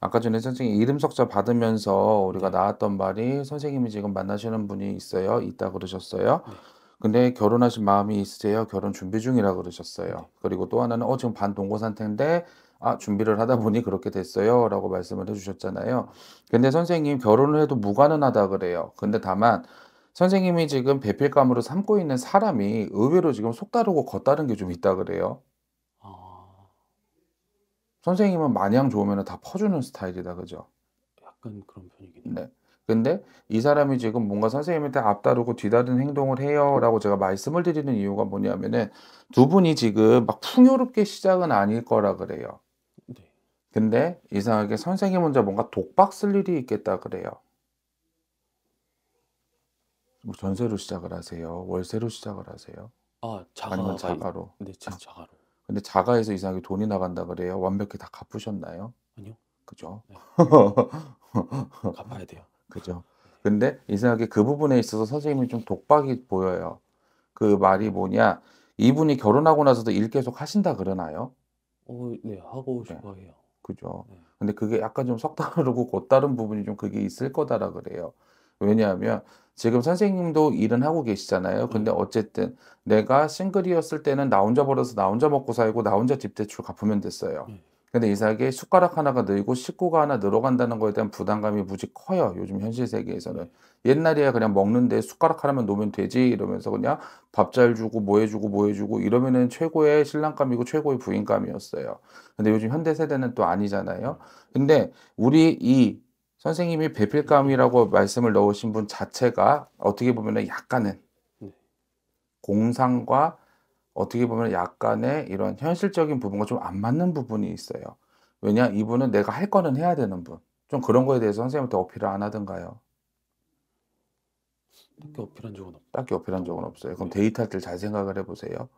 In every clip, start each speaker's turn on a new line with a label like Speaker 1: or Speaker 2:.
Speaker 1: 아까 전에 선생님 이름 석자 받으면서 우리가 네. 나왔던 말이 선생님이 지금 만나시는 분이 있어요. 있다 그러셨어요. 네. 근데 결혼하신 마음이 있으세요. 결혼 준비 중이라 그러셨어요. 네. 그리고 또 하나는 어 지금 반동고 상태인데 아 준비를 하다 보니 그렇게 됐어요라고 말씀을 해주셨잖아요. 근데 선생님 결혼을 해도 무관은 하다 그래요. 근데 다만 선생님이 지금 배필감으로 삼고 있는 사람이 의외로 지금 속다르고 겉다른 게 좀 있다 그래요. 선생님은 마냥 좋으면 다 퍼주는 스타일이다, 그죠?
Speaker 2: 약간 그런 편이긴 해요.
Speaker 1: 네. 근데 이 사람이 지금 뭔가 선생님한테 앞다르고 뒤다른 행동을 해요라고 제가 말씀을 드리는 이유가 뭐냐면은 두 분이 지금 막 풍요롭게 시작은 아닐 거라 그래요. 네. 근데 이상하게 선생님 혼자 뭔가 독박 쓸 일이 있겠다 그래요. 뭐 전세로 시작을 하세요? 월세로 시작을 하세요?
Speaker 2: 아, 자가 아니면 자가로.
Speaker 1: 네, 제 아. 자가로. 근데 자가에서 이상하게 돈이 나간다 그래요. 완벽히 다 갚으셨나요? 아니요. 그죠? 네. 갚아야 돼요. 그죠? 근데 이상하게 그 부분에 있어서 선생님이 좀 독박이 보여요. 그 말이 뭐냐? 이분이 결혼하고 나서도 일 계속 하신다 그러나요?
Speaker 2: 어, 네, 하고 네. 싶어 해요. 네.
Speaker 1: 그죠? 네. 근데 그게 약간 좀석 다르고 곧 다른 부분이 좀 그게 있을 거다라 그래요. 왜냐하면 지금 선생님도 일은 하고 계시잖아요. 음. 근데 어쨌든 내가 싱글이었을 때는 나 혼자 벌어서 나 혼자 먹고 살고 나 혼자 집 대출 갚으면 됐어요. 음. 근데 이상하게 숟가락 하나가 늘고 식구가 하나 늘어간다는 거에 대한 부담감이 무지 커요. 요즘 현실 세계에서는. 옛날에야 그냥 먹는데 숟가락 하나만 놓으면 되지 이러면서 그냥 밥 잘 주고 뭐 해주고 뭐 해주고 이러면은 최고의 신랑감이고 최고의 부인감이었어요. 근데 요즘 현대 세대는 또 아니잖아요. 근데 우리 이 선생님이 배필감이라고 말씀을 넣으신 분 자체가 어떻게 보면 약간은 네. 공상과 어떻게 보면 약간의 이런 현실적인 부분과 좀 안 맞는 부분이 있어요. 왜냐 이분은 내가 할 거는 해야 되는 분. 좀 그런 거에 대해서 선생님한테 어필을 안 하던가요?
Speaker 2: 딱히 어필한 적은
Speaker 1: 없. 딱히 어필한 적은 없어요. 그럼 네. 데이트할 때잘 생각을 해보세요.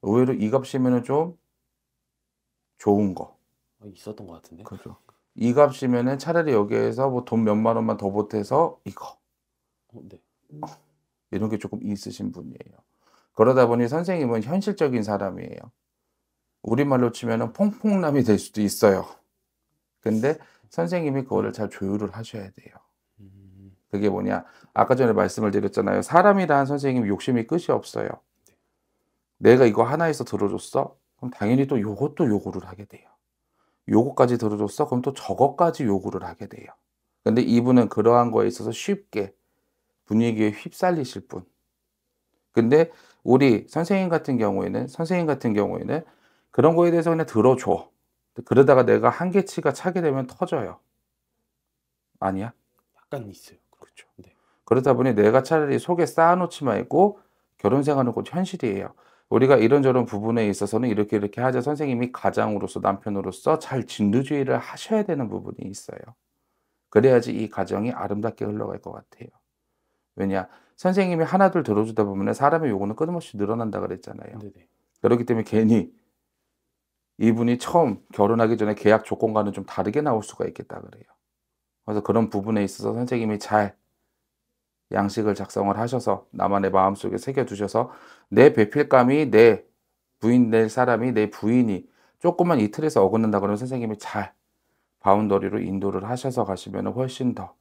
Speaker 1: 의외로 이값이면좀 좋은 거.
Speaker 2: 아, 있었던 것 같은데.
Speaker 1: 그죠. 이 값이면은 차라리 여기에서 뭐 돈 몇만 원만 더 보태서 이거 네. 이런 게 조금 있으신 분이에요. 그러다 보니 선생님은 현실적인 사람이에요. 우리말로 치면은 퐁퐁남이 될 수도 있어요. 근데 선생님이 그거를 잘 조율을 하셔야 돼요. 음. 그게 뭐냐? 아까 전에 말씀을 드렸잖아요. 사람이란 선생님 욕심이 끝이 없어요. 네. 내가 이거 하나에서 들어줬어? 그럼 당연히 또 요것도 요구를 하게 돼요. 요거까지 들어줬어? 그럼 또 저거까지 요구를 하게 돼요. 근데 이분은 그러한 거에 있어서 쉽게 분위기에 휩쓸리실 분. 근데 우리 선생님 같은 경우에는 선생님 같은 경우에는 그런 거에 대해서 그냥 들어줘. 그러다가 내가 한계치가 차게 되면 터져요. 아니야?
Speaker 2: 약간 있어요. 그렇죠.
Speaker 1: 네. 그러다 보니 내가 차라리 속에 쌓아놓지말고 결혼 생활은 곧 현실이에요. 우리가 이런저런 부분에 있어서는 이렇게 이렇게 하자 선생님이 가장으로서 남편으로서 잘 진두주의를 하셔야 되는 부분이 있어요. 그래야지 이 가정이 아름답게 흘러갈 것 같아요. 왜냐 선생님이 하나둘 들어주다 보면 사람의 요구는 끊임없이 늘어난다 그랬잖아요. 네네. 그렇기 때문에 괜히 이분이 처음 결혼하기 전에 계약 조건과는 좀 다르게 나올 수가 있겠다 그래요. 그래서 그런 부분에 있어서 선생님이 잘 양식을 작성을 하셔서 나만의 마음속에 새겨두셔서 내 배필감이 내 부인 될 사람이 내 부인이 조금만 이 틀에서 어긋난다 그러면 선생님이 잘 바운더리로 인도를 하셔서 가시면 훨씬 더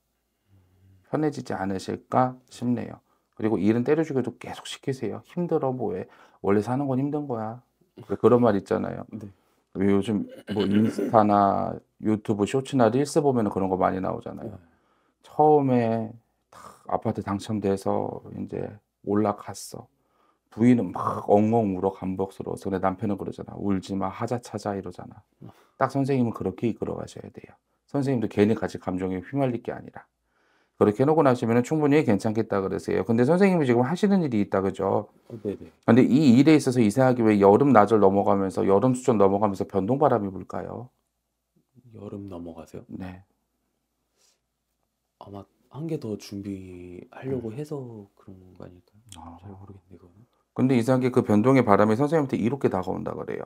Speaker 1: 편해지지 않으실까 싶네요. 그리고 일은 때려주기도 계속 시키세요. 힘들어 뭐해. 원래 사는 건 힘든 거야. 그런 말 있잖아요. 네. 요즘 뭐 인스타나 유튜브 쇼츠나 릴스 보면 그런 거 많이 나오잖아요. 네. 처음에 아파트 당첨돼서 이제 올라갔어. 부인은 막 엉엉 울어 감복스러워서 내 남편은 그러잖아 울지 마 하자 찾아 이러잖아 딱 선생님은 그렇게 이끌어 가셔야 돼요 선생님도 괜히 같이 감정에 휘말릴 게 아니라 그렇게 해놓고 나시면 충분히 괜찮겠다 그러세요 근데 선생님이 지금 하시는 일이 있다 그죠 네네. 근데 이 일에 있어서 이상하게 왜 여름 낮을 넘어가면서 여름 수전 넘어가면서 변동바람이 불까요
Speaker 2: 여름 넘어가세요? 네 아마 한개더 준비하려고 음. 해서 그런 거 아닐까요? 아. 잘 모르겠네 이거는.
Speaker 1: 근데 이상하게 그 변동의 바람이 선생님한테 이렇게 다가온다 그래요.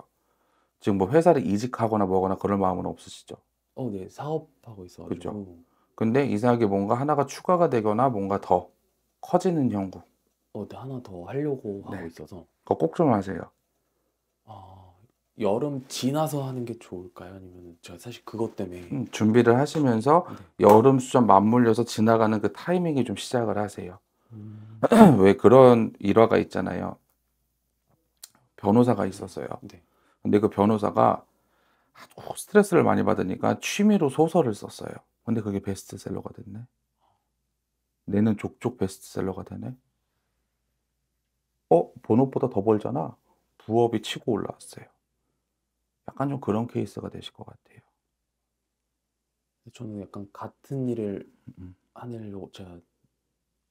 Speaker 1: 지금 뭐 회사를 이직하거나 뭐거나 그럴 마음은 없으시죠?
Speaker 2: 어, 네 사업하고 있어가지고. 그렇죠.
Speaker 1: 근데 네. 이상하게 뭔가 하나가 추가가 되거나 뭔가 더 커지는 형국.
Speaker 2: 어, 네, 하나 더 하려고 네. 하고 네. 있어서.
Speaker 1: 그거 꼭좀 하세요.
Speaker 2: 여름 지나서 하는 게 좋을까요? 아니면 제가 사실 그것 때문에
Speaker 1: 음, 준비를 하시면서 네. 여름 수전 맞물려서 지나가는 그타이밍에좀 시작을 하세요. 음... 왜 그런 일화가 있잖아요. 변호사가 네. 있었어요. 네. 근데 그 변호사가 하도 스트레스를 많이 받으니까 취미로 소설을 썼어요. 근데 그게 베스트셀러가 됐네. 내는 족족 베스트셀러가 되네. 어, 본업보다 더 벌잖아. 부업이 치고 올라왔어요.
Speaker 2: 약간 좀 그런 케이스가 되실 것 같아요. 저는 약간 같은 일을 음. 하려고 제가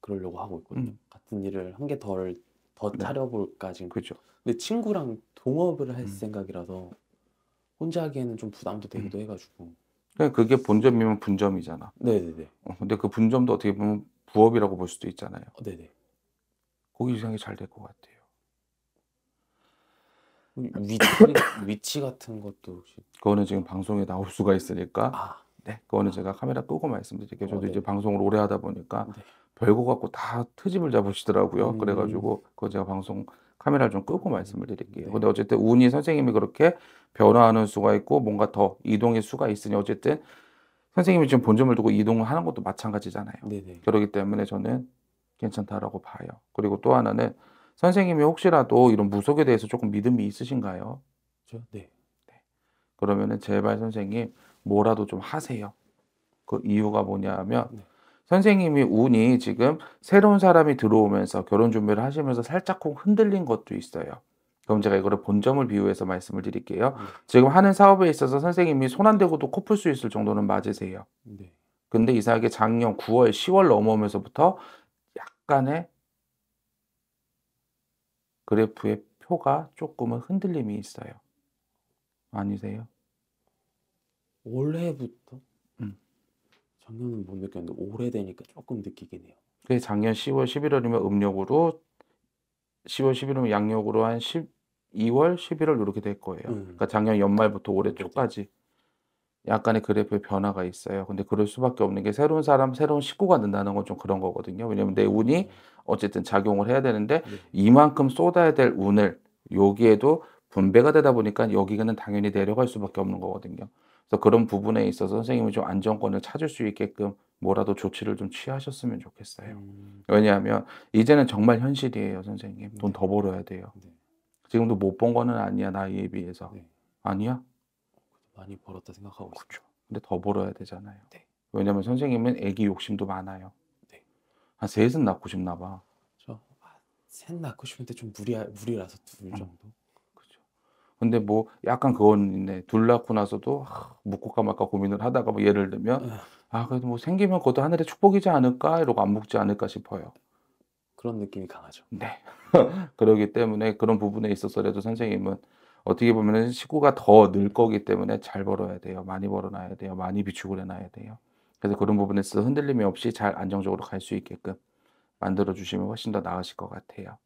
Speaker 2: 그러려고 하고 있거든요. 음. 같은 일을 한개덜더 네. 차려볼까 지금. 그죠. 근데 친구랑 동업을 할 음. 생각이라서 혼자 하기에는 좀 부담도 되기도 음. 해가지고.
Speaker 1: 그러니까 그게 본점이면 분점이잖아. 네네네. 어, 근데 그 분점도 어떻게 보면 부업이라고 볼 수도 있잖아요. 어, 네네. 거기 이상이 잘 될 것 같아요.
Speaker 2: 위치, 위치 같은 것도 혹시
Speaker 1: 그거는 지금 방송에 나올 수가 있으니까 아, 네 그거는 제가 카메라 끄고 말씀드릴게요. 저도 어, 네. 이제 방송을 오래 하다 보니까 네. 별거 갖고 다 트집을 잡으시더라고요. 음. 그래가지고 그거 제가 방송 카메라를 좀 끄고 말씀을 드릴게요. 네. 근데 어쨌든 운이 선생님이 그렇게 변화하는 수가 있고 뭔가 더 이동의 수가 있으니 어쨌든 선생님이 지금 본점을 두고 이동을 하는 것도 마찬가지잖아요. 네네. 그렇기 때문에 저는 괜찮다라고 봐요. 그리고 또 하나는 선생님이 혹시라도 이런 무속에 대해서 조금 믿음이 있으신가요?
Speaker 2: 저? 네. 네.
Speaker 1: 그러면은 제발 선생님 뭐라도 좀 하세요. 그 이유가 뭐냐면 네. 선생님이 운이 지금 새로운 사람이 들어오면서 결혼 준비를 하시면서 살짝쿵 흔들린 것도 있어요. 그럼 제가 이거를 본점을 비유해서 말씀을 드릴게요. 네. 지금 하는 사업에 있어서 선생님이 손 안 대고도 코 풀 수 있을 정도는 맞으세요. 네. 근데 이상하게 작년 9월, 10월 넘어오면서부터 약간의 그래프의 표가 조금은 흔들림이 있어요. 아니세요?
Speaker 2: 올해부터? 응. 음. 작년은 못 느꼈는데 오래되니까 조금 느끼긴 해요.
Speaker 1: 그게 작년 10월, 11월이면 음력으로 10월, 11월이면 양력으로 한 12월, 11월 이렇게 될 거예요. 음. 그러니까 작년 연말부터 올해 초까지. 약간의 그래프의 변화가 있어요. 근데 그럴 수밖에 없는 게 새로운 사람, 새로운 식구가 된다는건 좀 그런 거거든요. 왜냐면 내 운이 음. 어쨌든 작용을 해야 되는데 네. 이만큼 쏟아야 될 운을 여기에도 분배가 되다 보니까 여기는 당연히 내려갈 수밖에 없는 거거든요. 그래서 그런 부분에 있어서 선생님이 좀 안정권을 찾을 수 있게끔 뭐라도 조치를 좀 취하셨으면 좋겠어요. 음. 왜냐하면 이제는 정말 현실이에요, 선생님. 돈더 네. 벌어야 돼요. 네. 지금도 못 본 거는 아니야, 나이에 비해서. 아니야?
Speaker 2: 많이 벌었다 생각하고 그렇죠.
Speaker 1: 근데 더 벌어야 되잖아요. 네. 왜냐면 선생님은 애기 욕심도 많아요. 네. 한 셋은 낳고 싶나 봐.
Speaker 2: 저셋 그렇죠. 아, 낳고 싶은데 좀 무리 무리라서 둘 음. 정도.
Speaker 1: 그죠. 근데 뭐 약간 그건 있네. 둘 낳고 나서도 아, 묵을까 말까 고민을 하다가 뭐 예를 들면 음. 아 그래도 뭐 생기면 그것도 하늘의 축복이지 않을까 이러고 안 묵지 않을까 싶어요. 그런 느낌이 강하죠. 네. 그러기 때문에 그런 부분에 있어서라도 선생님은 어떻게 보면은 식구가 더 늘 거기 때문에 잘 벌어야 돼요. 많이 벌어놔야 돼요. 많이 비축을 해놔야 돼요. 그래서 그런 부분에서 흔들림이 없이 잘 안정적으로 갈 수 있게끔 만들어 주시면 훨씬 더 나으실 것 같아요.